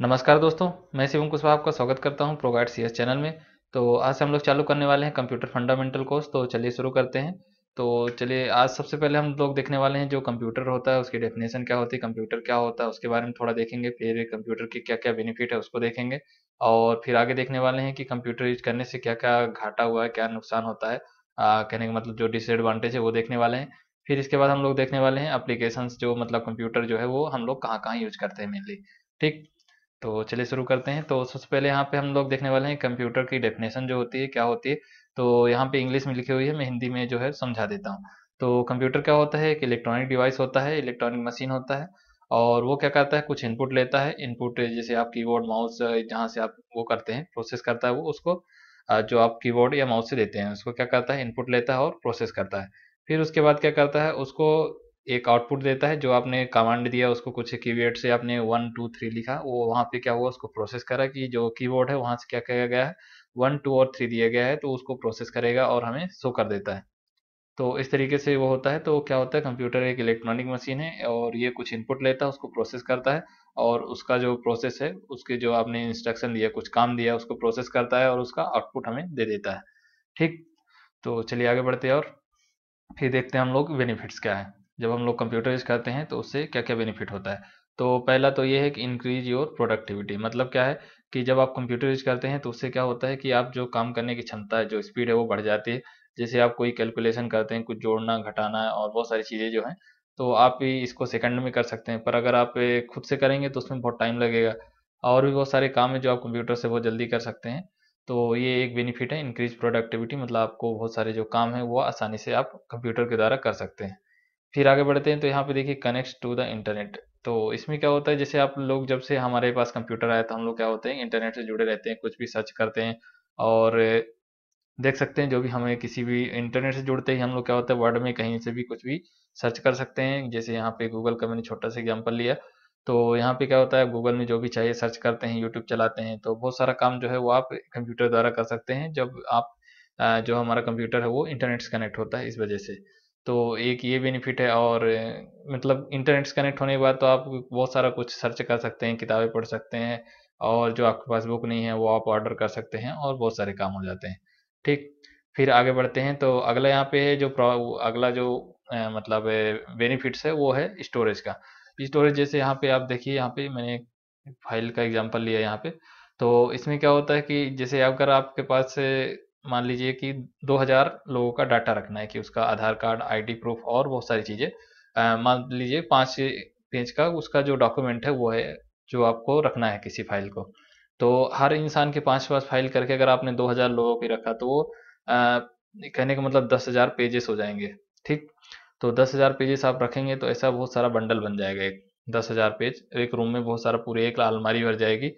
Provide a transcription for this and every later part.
नमस्कार दोस्तों मैं शिवम कुशवाहा आपका स्वागत करता हूं प्रोगाइड सी चैनल में तो आज हम लोग चालू करने वाले हैं कंप्यूटर फंडामेंटल कोर्स तो चलिए शुरू करते हैं तो चलिए आज सबसे पहले हम लोग देखने वाले हैं जो कंप्यूटर होता है उसकी डेफिनेशन क्या होती है कंप्यूटर क्या होता है उसके बारे में थोड़ा देखेंगे फिर कंप्यूटर की क्या क्या बेनिफिट है उसको देखेंगे और फिर आगे देखने वाले हैं कि कंप्यूटर यूज करने से क्या क्या घाटा हुआ है क्या नुकसान होता है कहने का मतलब जो डिसएडवांटेज है वो देखने वाले हैं फिर इसके बाद हम लोग देखने वाले हैं अप्लीकेशन जो मतलब कंप्यूटर जो है वो हम लोग कहाँ कहाँ यूज करते हैं मेनली ठीक तो चलिए शुरू करते हैं तो सबसे पहले यहाँ पे हम लोग देखने वाले हैं कंप्यूटर की डेफिनेशन जो होती है क्या होती है तो यहाँ पे इंग्लिश में लिखी हुई है मैं हिंदी में जो है समझा देता हूँ तो कंप्यूटर क्या होता है एक इलेक्ट्रॉनिक डिवाइस होता है इलेक्ट्रॉनिक मशीन होता है और वो क्या करता है कुछ इनपुट लेता है इनपुट जैसे आप कीबोर्ड माउस जहाँ से आप वो करते हैं प्रोसेस करता है वो उसको जो आप कीबोर्ड या माउस से देते हैं उसको क्या करता है इनपुट लेता है और प्रोसेस करता है फिर उसके बाद क्या करता है उसको एक आउटपुट देता है जो आपने कमांड दिया उसको कुछ कीवर्ड से आपने वन टू थ्री लिखा वो वहाँ पे क्या हुआ उसको प्रोसेस करा कि जो कीबोर्ड है वहाँ से क्या किया गया है वन टू और थ्री दिया गया है तो उसको प्रोसेस करेगा और हमें शो कर देता है तो इस तरीके से वो होता है तो क्या होता है कंप्यूटर एक इलेक्ट्रॉनिक मशीन है और ये कुछ इनपुट लेता है उसको प्रोसेस करता है और उसका जो प्रोसेस है उसके जो आपने इंस्ट्रक्शन दिया कुछ काम दिया उसको प्रोसेस करता है और उसका आउटपुट हमें दे देता है ठीक तो चलिए आगे बढ़ते हैं और फिर देखते हैं हम लोग बेनिफिट्स क्या है जब हम लोग कंप्यूटर यूज़ करते हैं तो उससे क्या क्या बेनिफिट होता है तो पहला तो ये है कि इंक्रीज योर प्रोडक्टिविटी मतलब क्या है कि जब आप कंप्यूटर यूज़ करते हैं तो उससे क्या होता है कि आप जो काम करने की क्षमता है जो स्पीड है वो बढ़ जाती है जैसे आप कोई कैलकुलेशन करते हैं कुछ जोड़ना घटाना और बहुत सारी चीज़ें जो हैं तो आप भी इसको सेकंड में कर सकते हैं पर अगर आप खुद से करेंगे तो उसमें बहुत टाइम लगेगा और भी बहुत सारे काम है जो आप कंप्यूटर से बहुत जल्दी कर सकते हैं तो ये एक बेनिफिट है इंक्रीज प्रोडक्टिविटी मतलब आपको बहुत सारे जो काम है वो आसानी से आप कंप्यूटर के द्वारा कर सकते हैं फिर आगे बढ़ते हैं तो यहाँ पे देखिए कनेक्ट टू द इंटरनेट तो इसमें क्या होता है जैसे आप लोग जब से हमारे पास कंप्यूटर आया तो हम लोग क्या होते हैं इंटरनेट से जुड़े रहते हैं कुछ भी सर्च करते हैं और देख सकते हैं जो भी हमें किसी भी इंटरनेट से जुड़ते ही हम लोग क्या होता है वर्ड में कहीं से भी कुछ भी सर्च कर सकते हैं जैसे यहाँ पे गूगल का मैंने छोटा सा एग्जाम्पल लिया तो यहाँ पे क्या होता है गूगल में जो भी चाहिए सर्च करते हैं यूट्यूब चलाते हैं तो बहुत सारा काम जो है वो आप कंप्यूटर द्वारा कर सकते हैं जब आप जो हमारा कंप्यूटर है वो इंटरनेट से कनेक्ट होता है इस वजह से तो एक ये बेनिफिट है और मतलब इंटरनेट से कनेक्ट होने के बाद तो आप बहुत सारा कुछ सर्च कर सकते हैं किताबें पढ़ सकते हैं और जो आपके पास बुक नहीं है वो आप ऑर्डर कर सकते हैं और बहुत सारे काम हो जाते हैं ठीक फिर आगे बढ़ते हैं तो अगला यहाँ पे है जो अगला जो आ, मतलब बेनिफिट्स है वो है स्टोरेज का स्टोरेज जैसे यहाँ पे आप देखिए यहाँ पे मैंने फाइल का एग्जाम्पल लिया यहाँ पे तो इसमें क्या होता है कि जैसे अगर आपके पास मान लीजिए कि 2000 लोगों का डाटा रखना है कि उसका आधार कार्ड आईडी प्रूफ और बहुत सारी चीज़ें मान लीजिए पांच पेज का उसका जो डॉक्यूमेंट है वो है जो आपको रखना है किसी फाइल को तो हर इंसान के पांच पाँच फाइल करके अगर आपने 2000 लोगों की रखा तो वो कहने का मतलब दस हज़ार पेजेस हो जाएंगे ठीक तो दस हज़ार पेजेस आप रखेंगे तो ऐसा बहुत सारा बंडल बन जाएगा एक दस हज़ार पेज एक रूम में बहुत सारा पूरी एक अलमारी भर जाएगी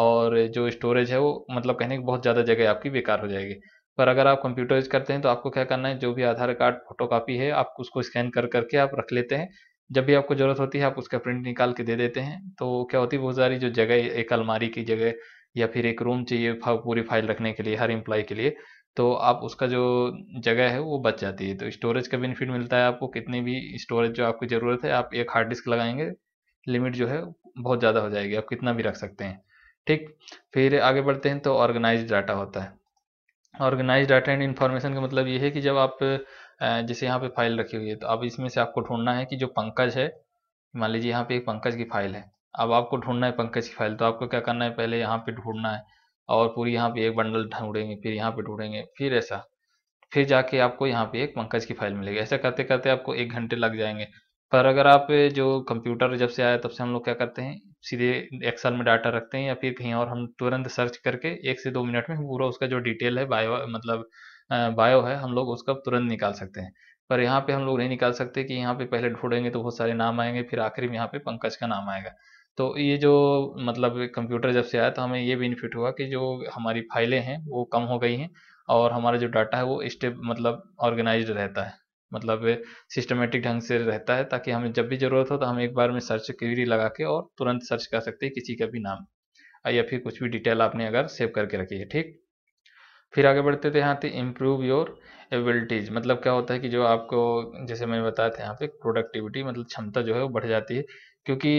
और जो स्टोरेज है वो मतलब कहने की बहुत ज़्यादा जगह आपकी बेकार हो जाएगी पर अगर आप कंप्यूटराइज करते हैं तो आपको क्या करना है जो भी आधार कार्ड फोटो कापी है आप उसको स्कैन कर करके आप रख लेते हैं जब भी आपको ज़रूरत होती है आप उसका प्रिंट निकाल के दे देते हैं तो क्या होती है बहुत सारी जो जगह एक अलमारी की जगह या फिर एक रूम चाहिए पूरी फाइल रखने के लिए हर एम्प्लॉय के लिए तो आप उसका जो जगह है वो बच जाती है तो स्टोरेज का बेनिफिट मिलता है आपको कितनी भी स्टोरेज जो आपकी ज़रूरत है आप एक हार्ड डिस्क लगाएंगे लिमिट जो है बहुत ज़्यादा हो जाएगी आप कितना भी रख सकते हैं ठीक फिर आगे बढ़ते हैं तो ऑर्गेनाइज डाटा होता है ऑर्गेनाइज डाटा एंड इन्फॉर्मेशन का मतलब ये है कि जब आप जैसे यहाँ पे फाइल रखी हुई है तो अब इसमें से आपको ढूंढना है कि जो पंकज है मान लीजिए यहाँ पे एक पंकज की फाइल है अब आपको ढूंढना है पंकज की फाइल तो आपको क्या करना है पहले यहाँ पे ढूंढना है और पूरी यहाँ पे एक बंडल ढूंढेंगे फिर यहाँ पे ढूंढेंगे फिर ऐसा फिर जाके आपको यहाँ पे एक पंकज की फाइल मिलेगी ऐसा करते करते आपको एक घंटे लग जाएंगे पर अगर आप जो कंप्यूटर जब से आया तब से हम लोग क्या करते हैं सीधे एक्सल में डाटा रखते हैं या फिर कहीं और हम तुरंत सर्च करके एक से दो मिनट में पूरा उसका जो डिटेल है बायो मतलब बायो है हम लोग उसका तुरंत निकाल सकते हैं पर यहाँ पे हम लोग नहीं निकाल सकते कि यहाँ पे पहले ढूंढेंगे तो बहुत सारे नाम आएंगे फिर आखिर में यहाँ पे पंकज का नाम आएगा तो ये जो मतलब कंप्यूटर जब से आया तो हमें ये बेनिफिट हुआ कि जो हमारी फाइलें हैं वो कम हो गई हैं और हमारा जो डाटा है वो स्टेप मतलब ऑर्गेनाइज रहता है मतलब सिस्टमेटिक ढंग से रहता है ताकि हमें जब भी ज़रूरत हो तो हम एक बार में सर्च क्वेरी लगा के और तुरंत सर्च कर सकते हैं किसी का भी नाम या फिर कुछ भी डिटेल आपने अगर सेव करके रखी है ठीक फिर आगे बढ़ते थे यहाँ पे इम्प्रूव योर एबिलिटीज़ मतलब क्या होता है कि जो आपको जैसे मैंने बताया था यहाँ पे प्रोडक्टिविटी मतलब क्षमता जो है वो बढ़ जाती है क्योंकि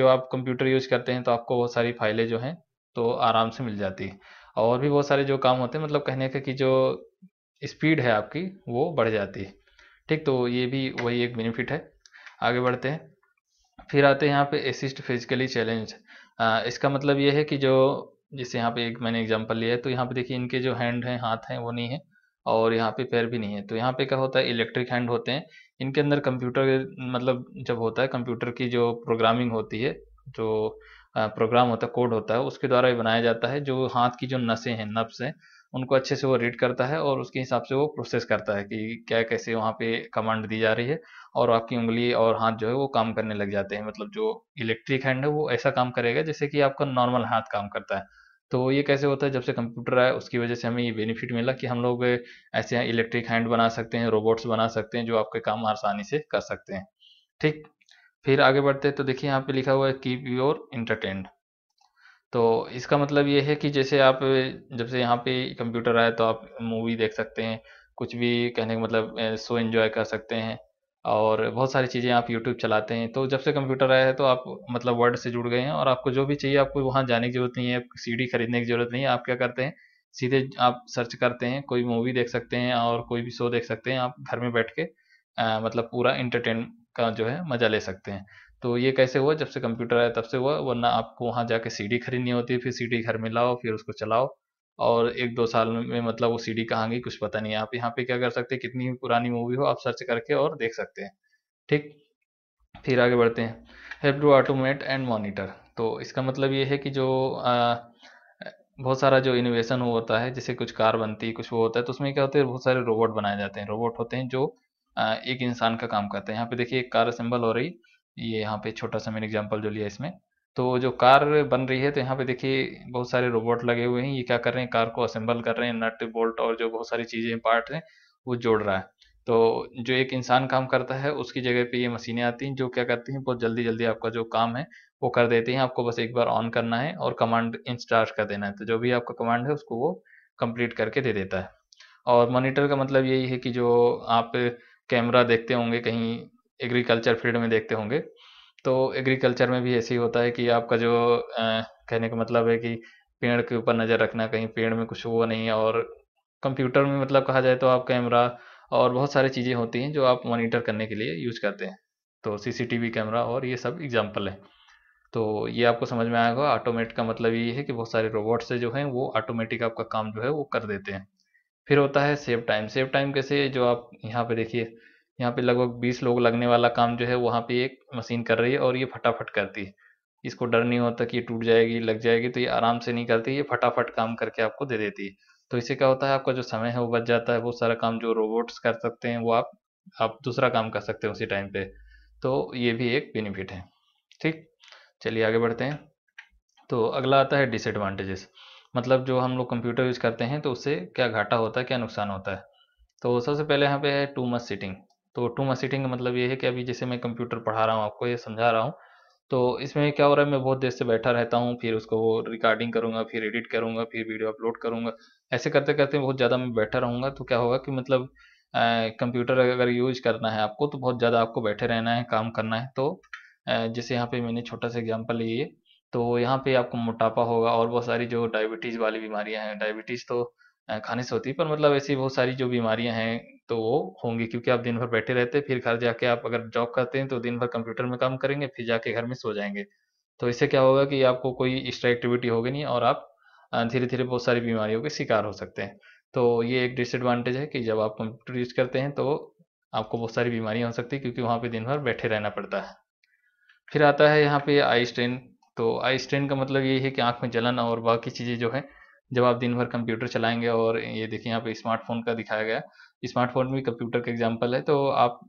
जो आप कंप्यूटर यूज करते हैं तो आपको बहुत सारी फाइलें जो हैं तो आराम से मिल जाती है और भी बहुत सारे जो काम होते हैं मतलब कहने का कि जो स्पीड है आपकी वो बढ़ जाती है ठीक तो ये भी वही एक बेनिफिट है आगे बढ़ते हैं फिर आते हैं यहाँ पे असिस्ट फिजिकली चैलेंज इसका मतलब ये है कि जो जैसे यहाँ पे एक मैंने एग्जांपल लिया है तो यहाँ पे देखिए इनके जो हैंड हैं हाथ हैं वो नहीं है और यहाँ पे पैर भी नहीं है तो यहाँ पे क्या होता है इलेक्ट्रिक हैंड होते हैं इनके अंदर कंप्यूटर मतलब जब होता है कंप्यूटर की जो प्रोग्रामिंग होती है जो प्रोग्राम होता है कोड होता है उसके द्वारा ही बनाया जाता है जो हाथ की जो नसें हैं नब्स हैं उनको अच्छे से वो रीड करता है और उसके हिसाब से वो प्रोसेस करता है कि क्या कैसे वहाँ पे कमांड दी जा रही है और आपकी उंगली और हाथ जो है वो काम करने लग जाते हैं मतलब जो इलेक्ट्रिक हैंड है वो ऐसा काम करेगा जैसे कि आपका नॉर्मल हाथ काम करता है तो ये कैसे होता है जब से कंप्यूटर आया उसकी वजह से हमें ये बेनिफिट मिला कि हम लोग ऐसे इलेक्ट्रिक हैंड बना सकते हैं रोबोट्स बना सकते हैं जो आपके काम आसानी से कर सकते हैं ठीक फिर आगे बढ़ते हैं तो देखिए यहाँ पे लिखा हुआ है कीप योर इंटरटेन्ड तो इसका मतलब ये है कि जैसे आप जब से यहाँ पे कंप्यूटर आया तो आप मूवी देख सकते हैं कुछ भी कहने का मतलब सो एंजॉय कर सकते हैं और बहुत सारी चीज़ें आप यूट्यूब चलाते हैं तो जब से कंप्यूटर आया है तो आप मतलब वर्ड से जुड़ गए हैं और आपको जो भी चाहिए आपको वहाँ जाने की ज़रूरत नहीं है सीडी खरीदने की ज़रूरत नहीं है आप क्या करते हैं सीधे आप सर्च करते हैं कोई मूवी देख सकते हैं और कोई भी शो देख सकते हैं आप घर में बैठ के आ, मतलब पूरा इंटरटेन का जो है मज़ा ले सकते हैं तो ये कैसे हुआ जब से कंप्यूटर आया तब से हुआ वरना आपको वहां जाके सीडी खरीदनी होती है फिर सीडी घर में लाओ फिर उसको चलाओ और एक दो साल में मतलब वो सीडी कहाँ गई कुछ पता नहीं आप यहाँ पे क्या कर सकते हैं कितनी भी पुरानी मूवी हो आप सर्च करके और देख सकते हैं ठीक फिर आगे बढ़ते हैं help to automate and monitor तो इसका मतलब ये है कि जो आ, बहुत सारा जो इनोवेशन वो होता है जैसे कुछ कार बनती है कुछ वो होता है तो उसमें क्या होता है बहुत सारे रोबोट बनाए जाते हैं रोबोट होते हैं जो एक इंसान का काम करते हैं यहाँ पे देखिए एक कार असेंबल हो रही ये यहाँ पे छोटा सा मैंने एग्जाम्पल जो लिया इसमें तो जो कार बन रही है तो यहाँ पे देखिए बहुत सारे रोबोट लगे हुए हैं ये क्या कर रहे हैं कार को असेंबल कर रहे हैं नट बोल्ट और जो बहुत सारी चीज़ें पार्ट हैं वो जोड़ रहा है तो जो एक इंसान काम करता है उसकी जगह पे ये मशीनें आती हैं जो क्या करती हैं बहुत जल्दी जल्दी आपका जो काम है वो कर देती हैं आपको बस एक बार ऑन करना है और कमांड इंस्टार्ट कर देना है तो जो भी आपका कमांड है उसको वो कंप्लीट करके दे देता है और मॉनिटर का मतलब यही है कि जो आप कैमरा देखते होंगे कहीं एग्रीकल्चर फील्ड में देखते होंगे तो एग्रीकल्चर में भी ऐसे ही होता है कि आपका जो आ, कहने का मतलब है कि पेड़ के ऊपर नज़र रखना कहीं पेड़ में कुछ हुआ नहीं और कंप्यूटर में मतलब कहा जाए तो आप कैमरा और बहुत सारी चीज़ें होती हैं जो आप मॉनिटर करने के लिए यूज करते हैं तो सीसीटीवी कैमरा और ये सब एग्जाम्पल है तो ये आपको समझ में आएगा ऑटोमेट का मतलब ये है कि बहुत सारे रोबोट्स जो हैं वो ऑटोमेटिक आपका काम जो है वो कर देते हैं फिर होता है सेव टाइम सेव टाइम कैसे जो आप यहाँ पे देखिए यहाँ पे लगभग 20 लोग लगने वाला काम जो है वहाँ पे एक मशीन कर रही है और ये फटाफट करती है इसको डर नहीं होता कि टूट जाएगी लग जाएगी तो ये आराम से नहीं करती ये फटाफट काम करके आपको दे देती है तो इससे क्या होता है आपका जो समय है वो बच जाता है वो सारा काम जो रोबोट्स कर सकते हैं वो आप आप दूसरा काम कर सकते हैं उसी टाइम पे तो ये भी एक बेनिफिट है ठीक चलिए आगे बढ़ते हैं तो अगला आता है डिसएडवांटेजेस मतलब जो हम लोग कंप्यूटर यूज़ करते हैं तो उससे क्या घाटा होता है क्या नुकसान होता है तो सबसे पहले यहाँ पे है टू मच सिटिंग तो टू मच सीटिंग का मतलब ये है कि अभी जैसे मैं कंप्यूटर पढ़ा रहा हूँ आपको ये समझा रहा हूँ तो इसमें क्या हो रहा है मैं बहुत देर से बैठा रहता हूँ फिर उसको वो रिकॉर्डिंग करूँगा फिर एडिट करूँगा फिर वीडियो अपलोड करूँगा ऐसे करते करते बहुत ज़्यादा मैं बैठा रहूँगा तो क्या होगा कि मतलब कंप्यूटर अगर यूज करना है आपको तो बहुत ज़्यादा आपको बैठे रहना है काम करना है तो जैसे यहाँ पे मैंने छोटा सा एग्जाम्पल लिए तो यहाँ पे आपको मोटापा होगा और बहुत सारी जो डायबिटीज़ वाली बीमारियाँ हैं डायबिटीज़ तो खाने से होती है पर मतलब ऐसी बहुत सारी जो बीमारियां हैं तो वो होंगी क्योंकि आप दिन भर बैठे रहते हैं फिर घर जाके आप अगर जॉब करते हैं तो दिन भर कंप्यूटर में काम करेंगे फिर जाके घर में सो जाएंगे तो इससे क्या होगा कि आपको कोई एक्स्ट्रा एक्टिविटी होगी नहीं और आप धीरे धीरे बहुत सारी बीमारियों के शिकार हो सकते हैं तो ये एक डिसएडवांटेज है कि जब आप कंप्यूटर यूज करते हैं तो आपको बहुत सारी बीमारियाँ हो सकती है क्योंकि वहाँ पर दिन भर बैठे रहना पड़ता है फिर आता है यहाँ पे आई स्ट्रेन तो आई स्ट्रेन का मतलब ये है कि आँख में जलन और बाकी चीज़ें जो है जब आप दिन भर कंप्यूटर चलाएंगे और ये देखिए यहाँ पे स्मार्टफोन का दिखाया गया स्मार्टफोन भी कंप्यूटर का एग्जाम्पल है तो आप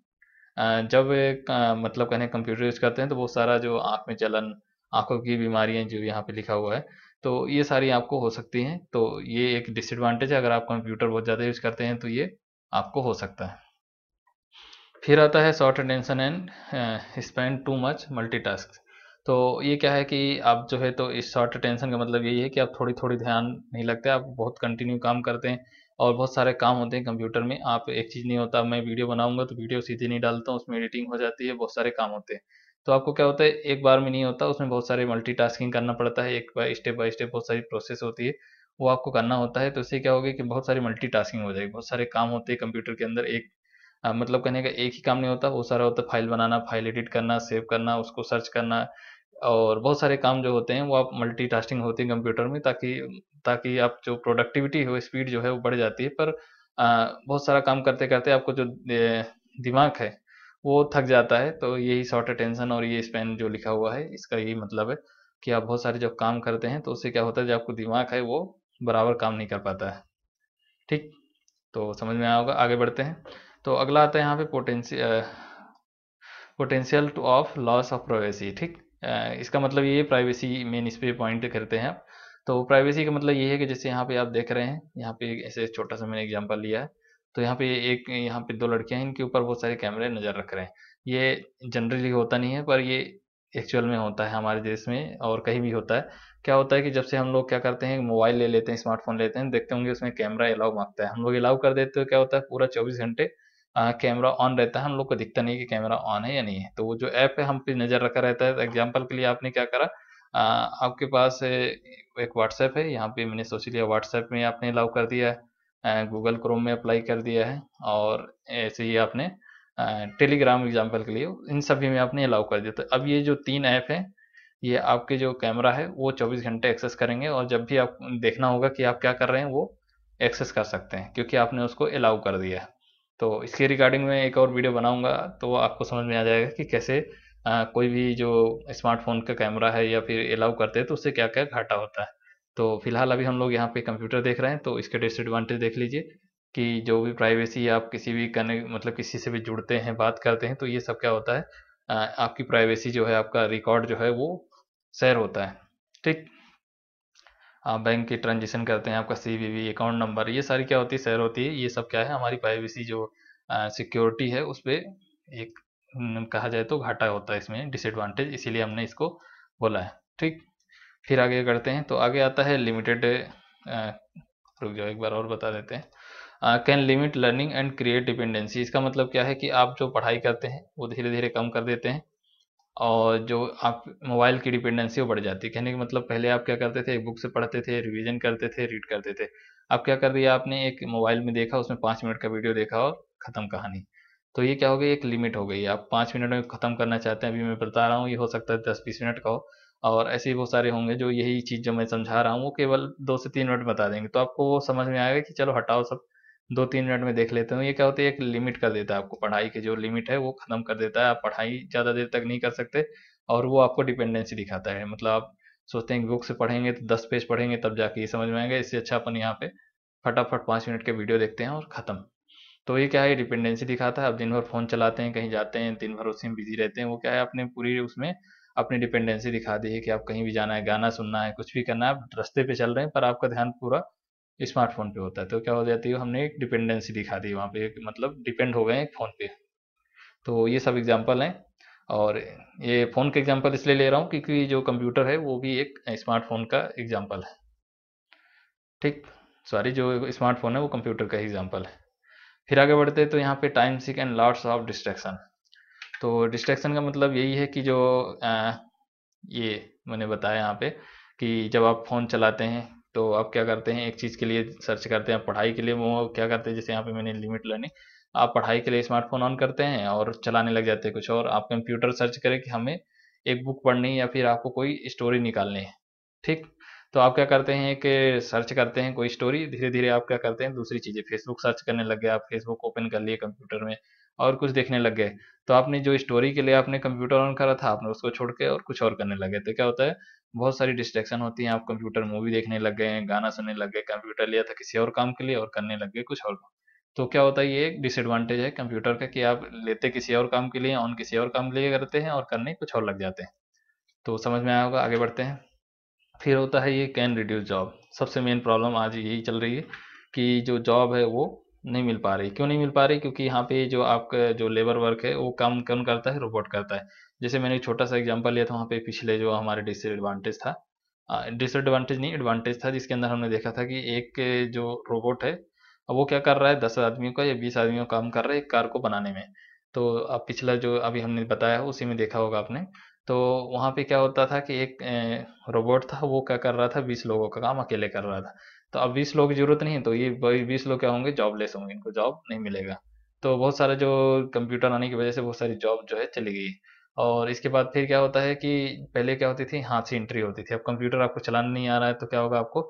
जब मतलब कहने कंप्यूटर यूज करते हैं तो वो सारा जो आँख में जलन आँखों की बीमारियाँ जो यहाँ पे लिखा हुआ है तो ये सारी आपको हो सकती हैं तो ये एक डिसएडवांटेज है अगर आप कंप्यूटर बहुत ज़्यादा यूज करते हैं तो ये आपको हो सकता है फिर आता है short attention and spend too much multitask तो ये क्या है कि आप जो है तो इस शॉर्ट टेंशन का मतलब यही है कि आप थोड़ी थोड़ी ध्यान नहीं लगते आप बहुत कंटिन्यू काम करते हैं और बहुत सारे काम होते हैं कंप्यूटर में आप एक चीज़ नहीं होता मैं वीडियो बनाऊंगा तो वीडियो सीधे नहीं डालता हूँ उसमें एडिटिंग हो जाती है बहुत सारे काम होते हैं तो आपको क्या होता है एक बार में नहीं होता उसमें बहुत सारे मल्टीटास्किंग करना पड़ता है एक बार स्टेप बाय स्टेप बहुत सारी प्रोसेस होती है वो आपको करना होता है तो इससे क्या होगा कि बहुत सारी मल्टीटास्किंग हो जाएगी बहुत सारे काम होते हैं कंप्यूटर के अंदर एक आ, मतलब कहने का एक ही काम नहीं होता वो सारा होता है फाइल बनाना फाइल एडिट करना सेव करना उसको सर्च करना और बहुत सारे काम जो होते हैं वो आप मल्टीटास्किंग होती है कंप्यूटर में ताकि ताकि आप जो प्रोडक्टिविटी हो स्पीड जो है वो बढ़ जाती है पर आ, बहुत सारा काम करते करते आपको जो दिमाग है वो थक जाता है तो यही शॉर्ट अटेंशन और ये स्पेन जो लिखा हुआ है इसका यही मतलब है कि आप बहुत सारे जब काम करते हैं तो उससे क्या होता है जो आपको दिमाग है वो बराबर काम नहीं कर पाता है ठीक तो समझ में आया होगा आगे बढ़ते हैं तो अगला आता है यहाँ पे potential potential to of loss of privacy ठीक इसका मतलब ये प्राइवेसी मेन इस पर पॉइंट करते हैं आप तो प्राइवेसी का मतलब ये है कि जैसे यहाँ पे आप देख रहे हैं यहाँ पे ऐसे छोटा सा मैंने एग्जाम्पल लिया है तो यहाँ पे एक यहाँ पे दो लड़कियाँ हैं इनके ऊपर बहुत सारे कैमरे नज़र रख रहे हैं ये जनरली होता नहीं है पर ये एक्चुअल में होता है हमारे देश में और कहीं भी होता है क्या होता है कि जब से हम लोग क्या करते हैं मोबाइल ले लेते हैं स्मार्टफोन लेते हैं देखते होंगे उसमें कैमरा अलाउ मांगता है हम लोग अलाउ कर देते तो क्या होता है पूरा चौबीस घंटे कैमरा ऑन रहता है हम लोग को दिखता नहीं कि कैमरा ऑन है या नहीं है तो वो जो ऐप है हम पे नज़र रखा रहता है एग्जाम्पल के लिए आपने क्या करा आ, आपके पास एक व्हाट्सएप है यहाँ पे मैंने सोच लिया व्हाट्सएप में आपने अलाउ कर दिया है गूगल क्रोम में अप्लाई कर दिया है और ऐसे ही आपने टेलीग्राम एग्जाम्पल के लिए इन सभी में आपने अलाउ कर दिया तो अब ये जो तीन ऐप है ये आपके जो कैमरा है वो 24 घंटे एक्सेस करेंगे और जब भी आप देखना होगा कि आप क्या कर रहे हैं वो एक्सेस कर सकते हैं क्योंकि आपने उसको अलाउ कर दिया है तो इसके रिगार्डिंग मैं एक और वीडियो बनाऊंगा तो आपको समझ में आ जाएगा कि कैसे आ, कोई भी जो स्मार्टफोन का कैमरा है या फिर अलाउ करते हैं तो उससे क्या क्या घाटा होता है तो फिलहाल अभी हम लोग यहाँ पे कंप्यूटर देख रहे हैं तो इसके डिसएडवांटेज देख लीजिए कि जो भी प्राइवेसी आप किसी भी कने मतलब किसी से भी जुड़ते हैं बात करते हैं तो ये सब क्या होता है आ, आपकी प्राइवेसी जो है आपका रिकॉर्ड जो है वो शेयर होता है ठीक बैंक की ट्रांजेक्शन करते हैं आपका सी अकाउंट नंबर ये सारी क्या होती है शेयर होती है ये सब क्या है हमारी प्राइवेसी जो सिक्योरिटी है उस पर एक कहा जाए तो घाटा होता है इसमें डिसएडवांटेज इसीलिए हमने इसको बोला है ठीक फिर आगे करते हैं तो आगे आता है लिमिटेड रुक जाओ एक बार और बता देते हैं can limit learning and create dependency इसका मतलब क्या है कि आप जो पढ़ाई करते हैं वो धीरे धीरे कम कर देते हैं और जो आप मोबाइल की डिपेंडेंसी वो बढ़ जाती है कहने का मतलब पहले आप क्या करते थे एक बुक से पढ़ते थे रिवीजन करते थे रीड करते थे अब क्या कर दिया आपने एक मोबाइल में देखा उसमें पाँच मिनट का वीडियो देखा और ख़त्म कहानी तो ये क्या हो गई एक लिमिट हो गई आप पाँच मिनट में ख़त्म करना चाहते हैं अभी मैं बता रहा हूँ ये हो सकता है दस बीस मिनट का हो और ऐसे ही बहुत सारे होंगे जो यही चीज़ जो मैं समझा रहा हूँ वो केवल दो से तीन मिनट बता देंगे तो आपको वो समझ में आएगा कि चलो हटाओ सब दो तीन मिनट में देख लेते हैं ये क्या होता है एक लिमिट कर देता है आपको पढ़ाई के जो लिमिट है वो खत्म कर देता है आप पढ़ाई ज़्यादा देर तक नहीं कर सकते और वो आपको डिपेंडेंसी दिखाता है मतलब आप सोचते हैं बुक से पढ़ेंगे तो दस पेज पढ़ेंगे तब जाके ये समझ में आएंगे इससे अच्छा अपन यहाँ पे फटाफट पाँच मिनट के वीडियो देखते हैं और ख़त्म तो ये क्या है डिपेंडेंसी दिखाता है आप दिन भर फोन चलाते हैं कहीं जाते हैं दिन भर उसी में बिजी रहते हैं वो क्या है आपने पूरी उसमें अपनी डिपेंडेंसी दिखा दी है कि आप कहीं भी जाना है गाना सुनना है कुछ भी करना है आप रस्ते पे चल रहे हैं पर आपका ध्यान पूरा स्मार्टफोन पे होता है तो क्या हो जाती है हमने एक डिपेंडेंसी दिखा दी वहाँ पे एक मतलब डिपेंड हो गए हैं फ़ोन पे तो ये सब एग्जाम्पल हैं और ये फ़ोन का एग्जाम्पल इसलिए ले रहा हूँ क्योंकि जो कंप्यूटर है वो भी एक स्मार्टफोन का एग्जाम्पल है ठीक सॉरी जो स्मार्टफोन है वो कंप्यूटर का एग्जाम्पल है फिर आगे बढ़ते तो यहाँ पे time sick and lots of distraction तो डिस्ट्रैक्शन का मतलब यही है कि जो आ, ये मैंने बताया यहाँ पे कि जब आप फ़ोन चलाते हैं तो आप क्या करते हैं एक चीज़ के लिए सर्च करते हैं पढ़ाई के लिए वो क्या करते हैं जैसे यहाँ पे मैंने लिमिट लर्निंग आप पढ़ाई के लिए स्मार्टफोन ऑन करते हैं और चलाने लग जाते हैं कुछ और आप कंप्यूटर सर्च करें कि हमें एक बुक पढ़नी है या फिर आपको कोई स्टोरी निकालनी है ठीक तो आप क्या करते हैं कि सर्च करते हैं कोई स्टोरी धीरे धीरे आप क्या करते हैं दूसरी चीज़ें फेसबुक सर्च करने लग गए आप फेसबुक ओपन कर लिए कंप्यूटर में और कुछ देखने लग गए तो आपने जो स्टोरी के लिए आपने कंप्यूटर ऑन करा था आपने उसको छोड़ के और कुछ और करने लगे तो क्या होता है बहुत सारी डिस्ट्रैक्शन होती है आप कंप्यूटर मूवी देखने लग गए गाना सुनने लग गए कंप्यूटर लिया था किसी और काम के लिए और करने लग गए कुछ और तो क्या होता है ये एक डिसएडवांटेज है कंप्यूटर का कि आप लेते किसी और काम के लिए ऑन किसी और काम के लिए करते हैं और करने कुछ और लग जाते हैं तो समझ में आया होगा आगे बढ़ते हैं फिर होता है ये कैन रिड्यूस जॉब सबसे मेन प्रॉब्लम आज यही चल रही है कि जो जॉब है वो नहीं मिल पा रही क्यों नहीं मिल पा रही क्योंकि यहाँ पे जो आपका जो लेबर वर्क है वो काम कौन करता है रोबोट करता है जैसे मैंने एक छोटा सा एग्जांपल लिया था वहाँ पे पिछले जो हमारे डिसएडवांटेज था डिसएडवांटेज नहीं एडवांटेज था जिसके अंदर हमने देखा था कि एक जो रोबोट है वो क्या कर रहा है दस आदमियों का या बीस आदमियों का काम कर रहा है एक कार को बनाने में तो अब पिछला जो अभी हमने बताया उसी में देखा होगा आपने तो वहाँ पे क्या होता था कि एक रोबोट था वो क्या कर रहा था बीस लोगों का काम अकेले कर रहा था तो अब बीस लोग की जरूरत नहीं तो ये बीस लोग क्या होंगे जॉबलेस होंगे इनको जॉब नहीं मिलेगा तो बहुत सारे जो कंप्यूटर आने की वजह से बहुत सारी जॉब जो है चली गई और इसके बाद फिर क्या होता है कि पहले क्या होती थी हाथ से एंट्री होती थी अब कंप्यूटर आपको चलाना नहीं आ रहा है तो क्या होगा आपको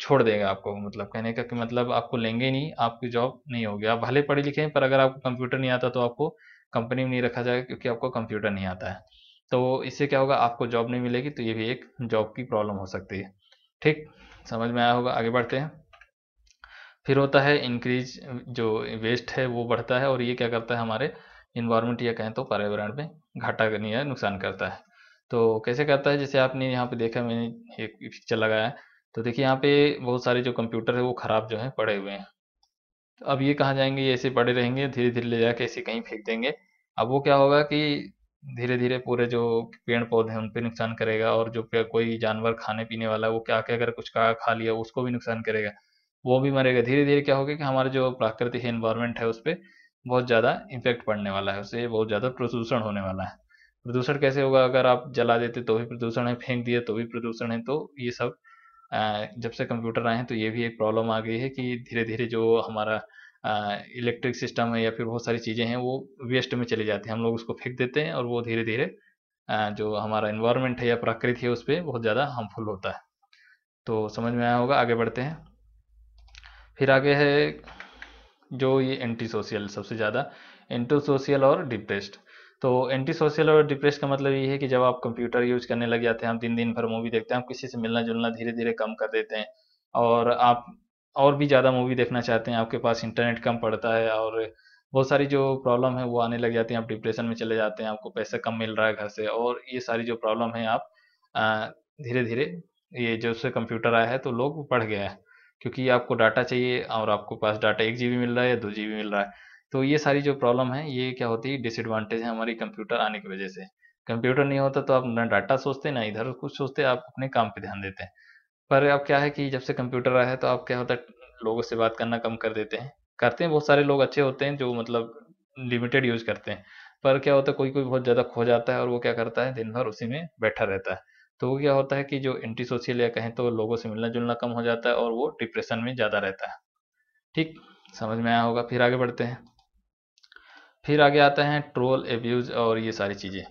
छोड़ देगा आपको मतलब कहने का कि मतलब आपको लेंगे नहीं आपकी जॉब नहीं होगी आप भले पढ़े लिखे हैं पर अगर आपको कंप्यूटर नहीं आता तो आपको कंपनी में नहीं रखा जाएगा क्योंकि आपको कंप्यूटर नहीं आता है तो इससे क्या होगा आपको जॉब नहीं मिलेगी तो ये भी एक जॉब की प्रॉब्लम हो सकती है ठीक समझ में आया होगा आगे बढ़ते हैं फिर होता है इंक्रीज जो वेस्ट है वो बढ़ता है और ये क्या करता है हमारे इन्वायरमेंट या कहें तो पर्यावरण में घाटा करनी है नुकसान करता है तो कैसे करता है जैसे आपने यहाँ पे देखा मैंने एक पिक्चर लगाया है तो देखिए यहाँ पे बहुत सारे जो कंप्यूटर है वो ख़राब जो है पड़े हुए हैं तो अब ये कहाँ जाएंगे ये ऐसे पड़े रहेंगे धीरे धीरे ले जाके ऐसे कहीं फेंक देंगे अब वो क्या होगा कि धीरे धीरे पूरे जो पेड़ पौधे हैं उन पर नुकसान करेगा और जो कोई जानवर खाने पीने वाला वो क्या क्या अगर कुछ खा खा लिया उसको भी नुकसान करेगा वो भी मरेगा धीरे धीरे क्या होगा कि हमारा जो प्राकृतिक इन्वायरमेंट है उस पर बहुत ज़्यादा इम्पेक्ट पड़ने वाला है उससे बहुत ज़्यादा प्रदूषण होने वाला है प्रदूषण कैसे होगा अगर आप जला देते तो भी प्रदूषण है फेंक दिए तो भी प्रदूषण है तो ये सब जब से कंप्यूटर आए हैं तो ये भी एक प्रॉब्लम आ गई है कि धीरे धीरे जो हमारा इलेक्ट्रिक सिस्टम है या फिर बहुत सारी चीज़ें हैं वो वेस्ट में चले जाती हैं हम लोग उसको फेंक देते हैं और वो धीरे धीरे जो हमारा इन्वायरमेंट है या प्रकृति है उस पर बहुत ज़्यादा हार्मफुल होता है तो समझ में आया होगा आगे बढ़ते हैं फिर आगे है जो ये एंटी सोशल सबसे ज़्यादा एंटी सोशल और डिप्रेस्ड तो एंटी सोशल और डिप्रेस का मतलब ये है कि जब आप कंप्यूटर यूज करने लग जाते हैं हम दिन दिन भर मूवी देखते हैं हम किसी से मिलना जुलना धीरे धीरे कम कर देते हैं और आप और भी ज़्यादा मूवी देखना चाहते हैं आपके पास इंटरनेट कम पड़ता है और बहुत सारी जो प्रॉब्लम है वो आने लग जाती है आप डिप्रेशन में चले जाते हैं आपको पैसा कम मिल रहा है घर से और ये सारी जो प्रॉब्लम है आप धीरे धीरे ये जब से कंप्यूटर आया है तो लोग पढ़ गया है क्योंकि आपको डाटा चाहिए और आपको पास डाटा एक जी मिल रहा है या दो जी मिल रहा है तो ये सारी जो प्रॉब्लम है ये क्या होती है डिसएडवांटेज है हमारी कंप्यूटर आने की वजह से कंप्यूटर नहीं होता तो आप ना डाटा सोचते ना इधर कुछ सोचते आप अपने काम पे ध्यान देते हैं पर अब क्या है कि जब से कंप्यूटर आया है तो आप क्या होता है लोगों से बात करना कम कर देते हैं करते हैं बहुत सारे लोग अच्छे होते हैं जो मतलब लिमिटेड यूज करते हैं पर क्या होता है कोई कोई बहुत ज़्यादा खो जाता है और वो क्या करता है दिन भर उसी में बैठा रहता है तो वो क्या होता है कि जो एंटी सोशल या कहें तो लोगों से मिलना जुलना कम हो जाता है और वो डिप्रेशन में ज़्यादा रहता है ठीक समझ में आया होगा फिर आगे बढ़ते हैं फिर आगे आता है ट्रोल एब्यूज और ये सारी चीज़ें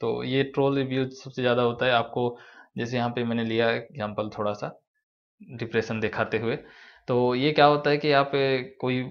तो ये ट्रोल एब्यूज सबसे ज़्यादा होता है आपको जैसे यहाँ पे मैंने लिया एग्जाम्पल थोड़ा सा डिप्रेशन दिखाते हुए तो ये क्या होता है कि आप कोई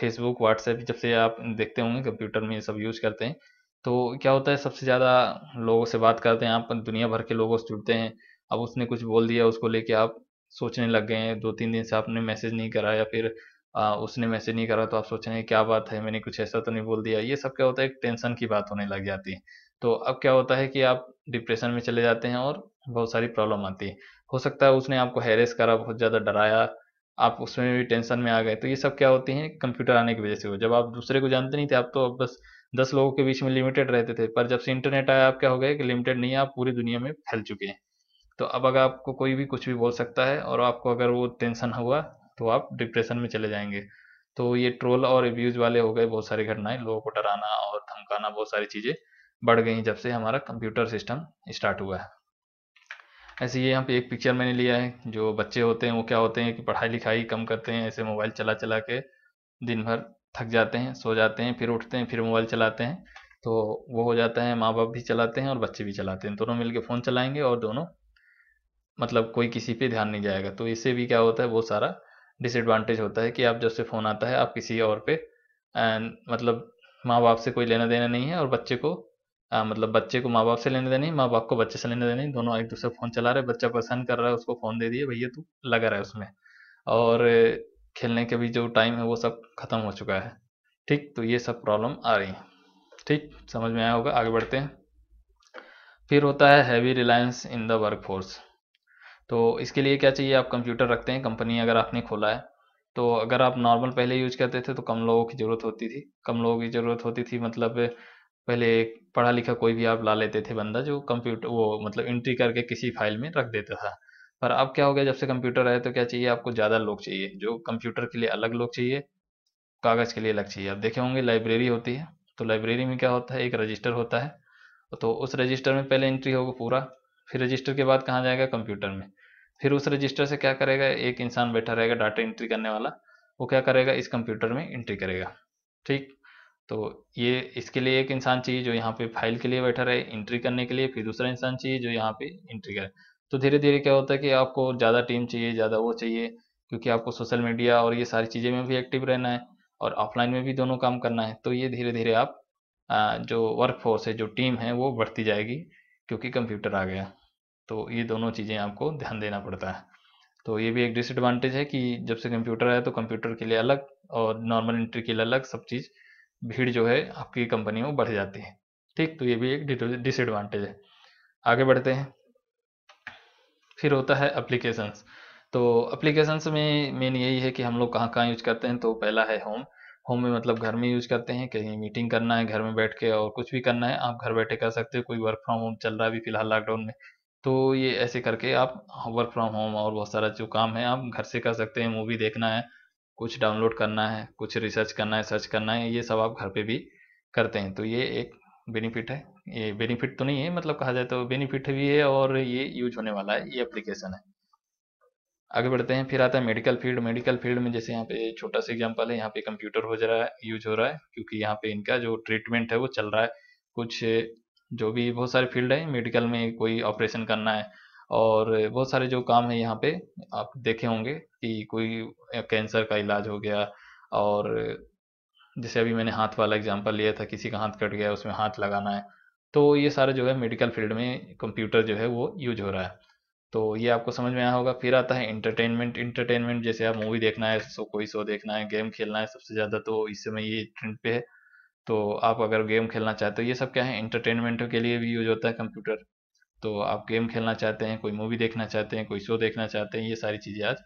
फेसबुक व्हाट्सएप जब से आप देखते होंगे कंप्यूटर में ये सब यूज़ करते हैं तो क्या होता है सबसे ज़्यादा लोगों से बात करते हैं आप दुनिया भर के लोगों से जुड़ते हैं अब उसने कुछ बोल दिया उसको लेके आप सोचने लग गए हैं दो तीन दिन से आपने मैसेज नहीं करा या फिर आ, उसने मैसेज नहीं करा तो आप सोच रहे हैं क्या बात है मैंने कुछ ऐसा तो नहीं बोल दिया ये सब क्या होता है एक टेंशन की बात होने लग जाती है तो अब क्या होता है कि आप डिप्रेशन में चले जाते हैं और बहुत सारी प्रॉब्लम आती है हो सकता है उसने आपको हैरेस करा बहुत ज़्यादा डराया आप उसमें भी टेंशन में आ गए तो ये सब क्या होती हैं कंप्यूटर आने की वजह से हो जब आप दूसरे को जानते नहीं थे आप तो अब बस दस लोगों के बीच में लिमिटेड रहते थे पर जब से इंटरनेट आया आप क्या हो गए कि लिमिटेड नहीं है आप पूरी दुनिया में फैल चुके हैं तो अब अगर आपको कोई भी कुछ भी बोल सकता है और आपको अगर वो टेंशन हुआ तो आप डिप्रेशन में चले जाएंगे तो ये ट्रोल और अब्यूज वाले हो गए बहुत सारी घटनाएं लोगों को डराना और धमकाना बहुत सारी चीज़ें बढ़ गई जब से हमारा कंप्यूटर सिस्टम स्टार्ट हुआ है ऐसे ये यहाँ पे एक पिक्चर मैंने लिया है जो बच्चे होते हैं वो क्या होते हैं कि पढ़ाई लिखाई कम करते हैं ऐसे मोबाइल चला चला के दिन भर थक जाते हैं सो जाते हैं फिर उठते हैं फिर मोबाइल चलाते हैं तो वो हो जाता है माँ बाप भी चलाते हैं और बच्चे भी चलाते हैं दोनों मिलकर फ़ोन चलाएंगे और दोनों मतलब कोई किसी पर ध्यान नहीं जाएगा तो इससे भी क्या होता है बहुत सारा डिसएडवांटेज होता है कि आप जब से फ़ोन आता है आप किसी और पे मतलब माँ बाप से कोई लेना देना नहीं है और बच्चे को आ, मतलब बच्चे को माँ बाप से लेने देने माँ बाप को बच्चे से लेने देने दोनों एक दूसरे फोन चला रहे बच्चा पसंद कर रहा है उसको फोन दे दिए भैया तू लगा रहा है उसमें और खेलने के भी जो टाइम है वो सब खत्म हो चुका है ठीक तो ये सब प्रॉब्लम आ रही है ठीक समझ में आया होगा आगे बढ़ते हैं फिर होता है heavy reliance in the workforce तो इसके लिए क्या चाहिए आप कंप्यूटर रखते हैं कंपनी अगर आपने खोला है तो अगर आप नॉर्मल पहले यूज करते थे तो कम लोगों की ज़रूरत होती थी कम लोगों की ज़रूरत होती थी मतलब पहले एक पढ़ा लिखा कोई भी आप ला लेते थे बंदा जो कंप्यूटर वो मतलब एंट्री करके किसी फाइल में रख देता था पर अब क्या हो गया जब से कंप्यूटर आया तो क्या चाहिए आपको ज़्यादा लोग चाहिए जो कंप्यूटर के लिए अलग लोग चाहिए कागज़ के लिए अलग चाहिए आप देखे होंगे लाइब्रेरी होती है तो लाइब्रेरी में क्या होता है एक रजिस्टर होता है तो उस रजिस्टर में पहले एंट्री होगा पूरा फिर रजिस्टर के बाद कहाँ जाएगा कंप्यूटर में फिर उस रजिस्टर से क्या करेगा एक इंसान बैठा रहेगा डाटा एंट्री करने वाला वो क्या करेगा इस कंप्यूटर में एंट्री करेगा ठीक तो ये इसके लिए एक इंसान चाहिए जो यहाँ पे फाइल के लिए बैठा रहे एंट्री करने के लिए फिर दूसरा इंसान चाहिए जो यहाँ पे एंट्री करे तो धीरे धीरे क्या होता है कि आपको ज़्यादा टीम चाहिए ज़्यादा वो चाहिए क्योंकि आपको सोशल मीडिया और ये सारी चीज़ें में भी एक्टिव रहना है और ऑफलाइन में भी दोनों काम करना है तो ये धीरे धीरे आप जो वर्क फोर्स है जो टीम है वो बढ़ती जाएगी क्योंकि कंप्यूटर आ गया तो ये दोनों चीज़ें आपको ध्यान देना पड़ता है तो ये भी एक डिसएडवांटेज है कि जब से कंप्यूटर आया तो कंप्यूटर के लिए अलग और नॉर्मल इंट्री के लिए अलग सब चीज़ भीड़ जो है आपकी कंपनी में बढ़ जाती है ठीक तो ये भी एक डिसएडवांटेज है आगे बढ़ते हैं फिर होता है अप्लीकेशंस तो अप्लीकेशंस में मेन यही है कि हम लोग कहाँ कहाँ यूज करते हैं तो पहला है होम होम में मतलब घर में यूज करते हैं कहीं मीटिंग करना है घर में बैठ के और कुछ भी करना है आप घर बैठे कर सकते हो कोई वर्क फ्रॉम होम चल रहा है अभी फिलहाल लॉकडाउन में तो ये ऐसे करके आप वर्क फ्रॉम होम और बहुत सारा जो काम है आप घर से कर सकते हैं मूवी देखना है कुछ डाउनलोड करना है कुछ रिसर्च करना है सर्च करना है ये सब आप घर पे भी करते हैं तो ये एक बेनिफिट है ये बेनिफिट तो नहीं है मतलब कहा जाए तो बेनिफिट भी है और ये यूज होने वाला है ये एप्लीकेशन है आगे बढ़ते हैं फिर आता है मेडिकल फील्ड मेडिकल फील्ड में जैसे यहाँ पे छोटा सा एग्जाम्पल है यहाँ पे कंप्यूटर हो जा रहा है यूज हो रहा है क्योंकि यहाँ पे इनका जो ट्रीटमेंट है वो चल रहा है कुछ जो भी बहुत सारे फील्ड है मेडिकल में कोई ऑपरेशन करना है और बहुत सारे जो काम है यहाँ पे आप देखे होंगे कि कोई कैंसर का इलाज हो गया और जैसे अभी मैंने हाथ वाला एग्जांपल लिया था किसी का हाथ कट गया उसमें हाथ लगाना है तो ये सारा जो है मेडिकल फील्ड में कंप्यूटर जो है वो यूज हो रहा है तो ये आपको समझ में आया होगा फिर आता है इंटरटेनमेंट इंटरटेनमेंट जैसे आप मूवी देखना है सो कोई शो देखना है गेम खेलना है सबसे ज़्यादा तो इस समय ये ट्रेंड पे है तो आप अगर गेम खेलना चाहते हो ये सब क्या है इंटरटेनमेंट के लिए भी यूज होता है कंप्यूटर तो आप गेम खेलना चाहते हैं कोई मूवी देखना चाहते हैं कोई शो देखना चाहते हैं ये सारी चीज़ें आज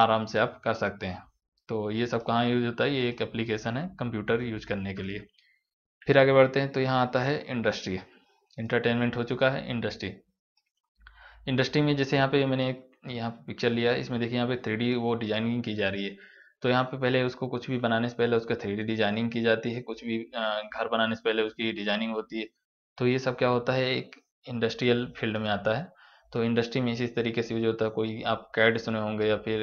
आराम से आप कर सकते हैं तो ये सब कहाँ यूज होता है ये एक एप्लीकेशन है कंप्यूटर यूज करने के लिए फिर आगे बढ़ते हैं तो यहाँ आता है इंडस्ट्री इंटरटेनमेंट हो चुका है इंडस्ट्री इंडस्ट्री में जैसे यहाँ पे मैंने एक यहाँ पिक्चर लिया है इसमें देखिए यहाँ पे थ्री वो डिजाइनिंग की जा रही है तो यहाँ पे पहले उसको कुछ भी बनाने से पहले उसका थ्री डिजाइनिंग की जाती है कुछ भी घर बनाने से पहले उसकी डिजाइनिंग होती है तो ये सब क्या होता है एक इंडस्ट्रियल फील्ड में आता है तो इंडस्ट्री में इसी तरीके से यूज होता है कोई आप कैड सुने होंगे या फिर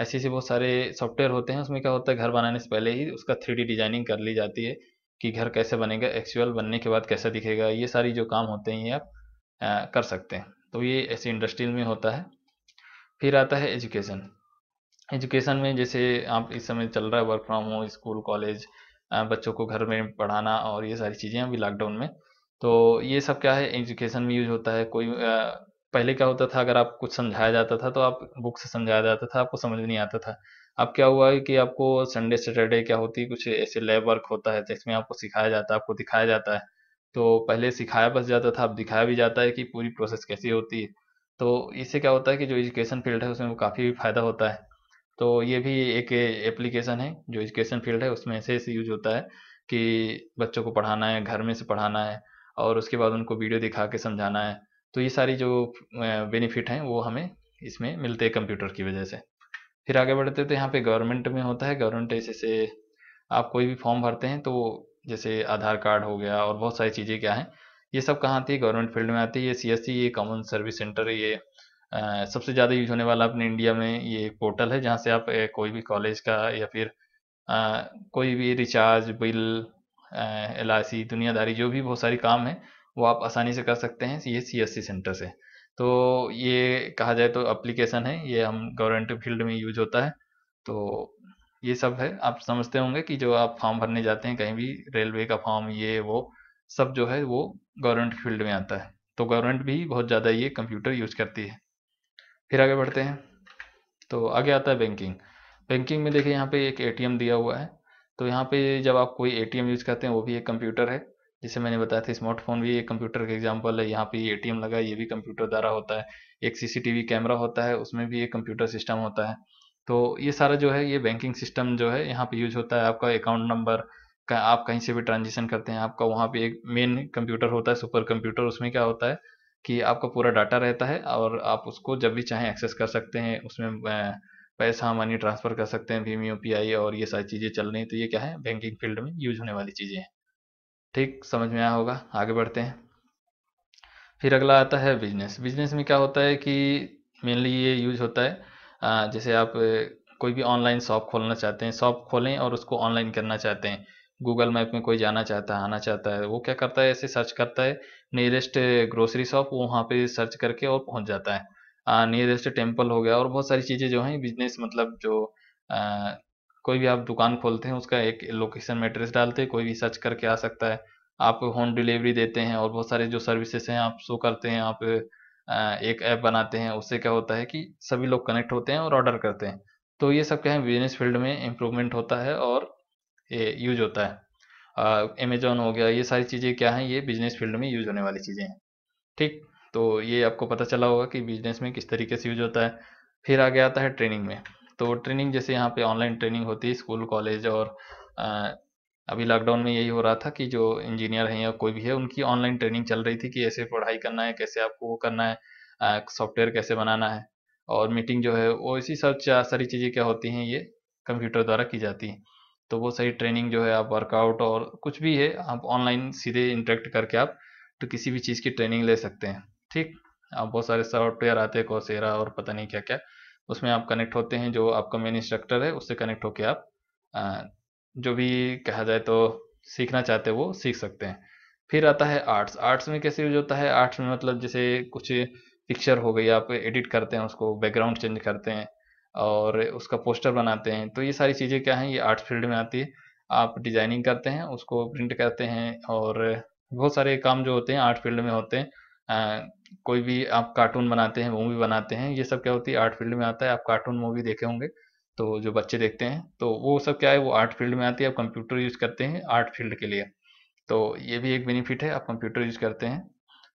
ऐसे ऐसे बहुत सारे सॉफ्टवेयर होते हैं उसमें क्या होता है घर बनाने से पहले ही उसका थ्री डिजाइनिंग कर ली जाती है कि घर कैसे बनेगा एक्चुअल बनने के बाद कैसा दिखेगा ये सारी जो काम होते हैं ये आप आ, कर सकते हैं तो ये ऐसे इंडस्ट्रियल में होता है फिर आता है एजुकेशन एजुकेशन में जैसे आप इस समय चल रहा है work from home school college बच्चों को घर में पढ़ाना और ये सारी चीज़ें अभी लॉकडाउन में तो ये सब क्या है एजुकेशन में यूज होता है कोई आ, पहले क्या होता था अगर आप कुछ समझाया जाता था तो आप बुक से समझाया जाता था आपको समझ नहीं आता था अब क्या हुआ है कि आपको संडे सैटरडे क्या होती है कुछ ऐसे लैब वर्क होता है जिसमें आपको सिखाया जाता है आपको दिखाया जाता है तो पहले सिखाया बस जाता था अब दिखाया भी जाता है कि पूरी प्रोसेस कैसी होती है तो इससे क्या होता है कि जो एजुकेशन फील्ड है उसमें काफ़ी फ़ायदा होता है तो ये भी एक एप्लीकेशन है जो एजुकेशन फील्ड है उसमें ऐसे ऐसे यूज होता है कि बच्चों को पढ़ाना है घर में से पढ़ाना है और उसके बाद उनको वीडियो दिखा के समझाना है तो ये सारी जो बेनिफिट हैं वो हमें इसमें मिलते हैं कंप्यूटर की वजह से फिर आगे बढ़ते तो यहाँ पे गवर्नमेंट में होता है गवर्नमेंट जैसे आप कोई भी फॉर्म भरते हैं तो जैसे आधार कार्ड हो गया और बहुत सारी चीज़ें क्या हैं ये सब कहाँ आती है गवर्नमेंट फील्ड में आती है ये सी एस सी ये कॉमन सर्विस सेंटर ये आ, सबसे ज़्यादा यूज होने वाला अपने इंडिया में ये एक पोर्टल है जहाँ से आप कोई भी कॉलेज का या फिर आ, कोई भी रिचार्ज बिल एल दुनियादारी जो भी बहुत सारी काम है वो आप आसानी से कर सकते हैं ये सी सेंटर से तो ये कहा जाए तो अप्लीकेशन है ये हम गवर्नमेंट फील्ड में यूज होता है तो ये सब है आप समझते होंगे कि जो आप फॉर्म भरने जाते हैं कहीं भी रेलवे का फॉर्म ये वो सब जो है वो गवर्नमेंट फील्ड में आता है तो गवर्नमेंट भी बहुत ज़्यादा ये कंप्यूटर यूज करती है फिर आगे बढ़ते हैं तो आगे आता है बैंकिंग बैंकिंग में देखिए यहाँ पे एक एटीएम दिया हुआ है तो यहाँ पे जब आप कोई एटीएम यूज़ करते हैं वो भी एक कंप्यूटर है जैसे मैंने बताया था स्मार्टफोन भी एक कंप्यूटर का एग्जाम्पल है यहाँ पे ए टी लगा ये भी कंप्यूटर द्वारा होता है एक सीसीटीवी कैमरा होता है उसमें भी एक कंप्यूटर सिस्टम होता है तो ये सारा जो है ये बैंकिंग सिस्टम जो है यहाँ पे यूज होता है आपका अकाउंट नंबर का आप कहीं से भी ट्रांजेक्शन करते हैं आपका वहाँ पे एक मेन कंप्यूटर होता है सुपर कंप्यूटर उसमें क्या होता है कि आपका पूरा डाटा रहता है और आप उसको जब भी चाहें एक्सेस कर सकते हैं उसमें पैसा मनी ट्रांसफ़र कर सकते हैं भीम यू और ये सारी चीज़ें चल रही तो ये क्या है बैंकिंग फील्ड में यूज होने वाली चीज़ें हैं ठीक समझ में आया होगा आगे बढ़ते हैं फिर अगला आता है बिजनेस बिजनेस में क्या होता है कि मेनली ये यूज होता है जैसे आप कोई भी ऑनलाइन शॉप खोलना चाहते हैं शॉप खोलें और उसको ऑनलाइन करना चाहते हैं गूगल मैप में कोई जाना चाहता है आना चाहता है वो क्या करता है ऐसे सर्च करता है नियरेस्ट ग्रोसरी शॉप वो वहाँ पे सर्च करके और पहुँच जाता है नियरेस्ट टेम्पल हो गया और बहुत सारी चीज़ें जो हैं बिजनेस मतलब जो आ, कोई भी आप दुकान खोलते हैं उसका एक लोकेशन में एड्रेस डालते हैं कोई भी सर्च करके आ सकता है आप होम डिलीवरी देते हैं और बहुत सारे जो सर्विसेज हैं आप शो करते हैं आप एक ऐप बनाते हैं उससे क्या होता है कि सभी लोग कनेक्ट होते हैं और ऑर्डर करते हैं तो ये सब क्या है बिजनेस फील्ड में इम्प्रूवमेंट होता है और ये यूज होता है अमेजोन हो गया ये सारी चीज़ें क्या हैं ये बिजनेस फील्ड में यूज होने वाली चीज़ें हैं ठीक तो ये आपको पता चला होगा कि बिजनेस में किस तरीके से यूज होता है फिर आगे आता है ट्रेनिंग में तो ट्रेनिंग जैसे यहाँ पे ऑनलाइन ट्रेनिंग होती है स्कूल कॉलेज और आ, अभी लॉकडाउन में यही हो रहा था कि जो इंजीनियर हैं या कोई भी है उनकी ऑनलाइन ट्रेनिंग चल रही थी कि ऐसे पढ़ाई करना है कैसे आपको वो करना है सॉफ्टवेयर कैसे बनाना है और मीटिंग जो है वो इसी सब सारी चीज़ें क्या होती हैं ये कंप्यूटर द्वारा की जाती हैं तो वो सही ट्रेनिंग जो है आप वर्कआउट और कुछ भी है आप ऑनलाइन सीधे इंटरेक्ट करके आप तो किसी भी चीज़ की ट्रेनिंग ले सकते हैं ठीक आप बहुत सारे सॉफ्टवेयर आते हैं कोसेरा और पता नहीं क्या क्या उसमें आप कनेक्ट होते हैं जो आपका मेन इंस्ट्रक्टर है उससे कनेक्ट होकर आप जो भी कहा जाए तो सीखना चाहते हैं वो सीख सकते हैं फिर आता है आर्ट्स आर्ट्स में कैसे यूज होता है आर्ट्स में मतलब जैसे कुछ पिक्चर हो गई आप एडिट करते हैं उसको बैकग्राउंड चेंज करते हैं और उसका पोस्टर बनाते हैं तो ये सारी चीज़ें क्या हैं ये आर्ट्स फील्ड में आती है आप डिजाइनिंग करते हैं उसको प्रिंट करते हैं और बहुत सारे काम जो होते हैं आर्ट फील्ड में होते हैं आ, कोई भी आप कार्टून बनाते हैं मूवी बनाते हैं ये सब क्या होती है आर्ट फील्ड में आता है आप कार्टून मूवी देखे होंगे तो जो बच्चे देखते हैं तो वो सब क्या है वो आर्ट फील्ड में आती है आप कंप्यूटर यूज़ करते हैं आर्ट फील्ड के लिए तो ये भी एक बेनिफिट है आप कंप्यूटर यूज़ करते हैं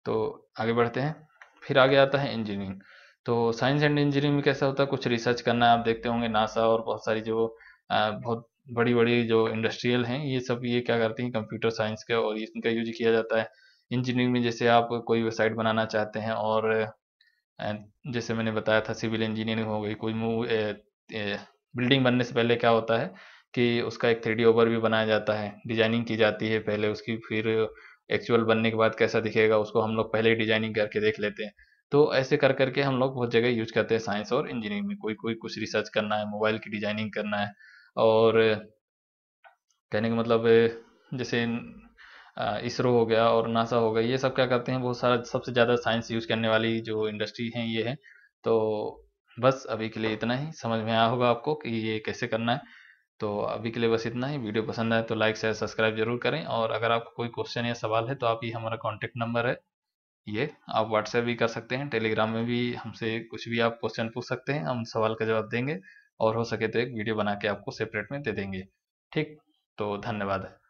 तो आगे बढ़ते हैं फिर आगे आता है इंजीनियरिंग तो साइंस एंड इंजीनियरिंग में कैसा होता है कुछ रिसर्च करना है आप देखते होंगे नासा और बहुत सारी जो बहुत बड़ी बड़ी जो इंडस्ट्रियल हैं ये सब ये क्या करती हैं कंप्यूटर साइंस का और इनका यूज किया जाता है इंजीनियरिंग में जैसे आप कोई वेबसाइट बनाना चाहते हैं और जैसे मैंने बताया था सिविल इंजीनियरिंग हो गई कोई बिल्डिंग बनने से पहले क्या होता है कि उसका एक थ्री ओवर भी बनाया जाता है डिजाइनिंग की जाती है पहले उसकी फिर एक्चुअल बनने के बाद कैसा दिखेगा उसको हम लोग पहले ही डिजाइनिंग करके देख लेते हैं तो ऐसे कर करके हम लोग बहुत जगह यूज करते हैं साइंस और इंजीनियरिंग में कोई कोई कुछ रिसर्च करना है मोबाइल की डिजाइनिंग करना है और कहने का मतलब जैसे इसरो हो गया और नासा हो गया ये सब क्या करते हैं बहुत सारा सबसे ज़्यादा साइंस यूज़ करने वाली जो इंडस्ट्री हैं ये है तो बस अभी के लिए इतना ही समझ में आया होगा आपको कि ये कैसे करना है तो अभी के लिए बस इतना ही वीडियो पसंद आए तो लाइक शेयर सब्सक्राइब जरूर करें और अगर आपको कोई क्वेश्चन या सवाल है तो आप ये हमारा कॉन्टैक्ट नंबर है ये आप व्हाट्सएप भी कर सकते हैं टेलीग्राम में भी हमसे कुछ भी आप क्वेश्चन पूछ सकते हैं हम सवाल का जवाब देंगे और हो सके तो एक वीडियो बना के आपको सेपरेट में दे देंगे ठीक तो धन्यवाद